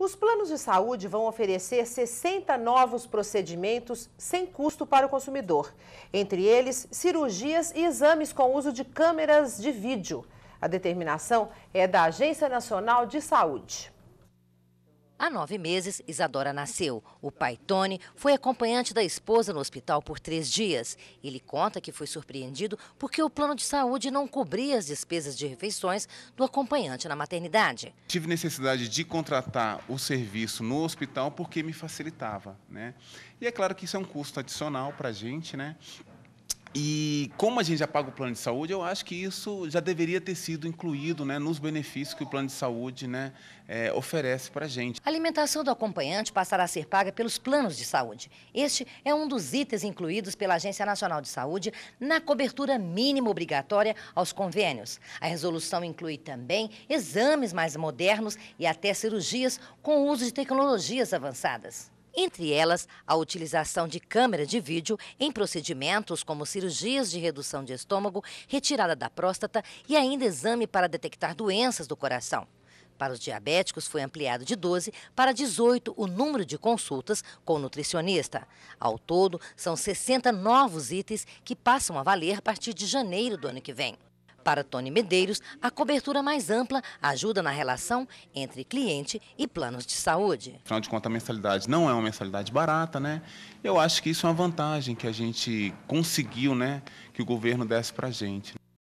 Os planos de saúde vão oferecer 60 novos procedimentos sem custo para o consumidor. Entre eles, cirurgias e exames com uso de câmeras de vídeo. A determinação é da Agência Nacional de Saúde nove meses, Isadora nasceu. O pai, Tony, foi acompanhante da esposa no hospital por três dias. Ele conta que foi surpreendido porque o plano de saúde não cobria as despesas de refeições do acompanhante na maternidade. Tive necessidade de contratar o serviço no hospital porque me facilitava. Né? E é claro que isso é um custo adicional para a gente, né? E como a gente já paga o plano de saúde, eu acho que isso já deveria ter sido incluído né, nos benefícios que o plano de saúde né, é, oferece para a gente. A alimentação do acompanhante passará a ser paga pelos planos de saúde. Este é um dos itens incluídos pela Agência Nacional de Saúde na cobertura mínima obrigatória aos convênios. A resolução inclui também exames mais modernos e até cirurgias com uso de tecnologias avançadas entre elas a utilização de câmera de vídeo em procedimentos como cirurgias de redução de estômago, retirada da próstata e ainda exame para detectar doenças do coração. Para os diabéticos, foi ampliado de 12 para 18 o número de consultas com o nutricionista. Ao todo, são 60 novos itens que passam a valer a partir de janeiro do ano que vem. Para Tony Medeiros, a cobertura mais ampla ajuda na relação entre cliente e planos de saúde. Afinal de contas, a mensalidade não é uma mensalidade barata, né? Eu acho que isso é uma vantagem que a gente conseguiu, né? Que o governo desse para a gente. Né?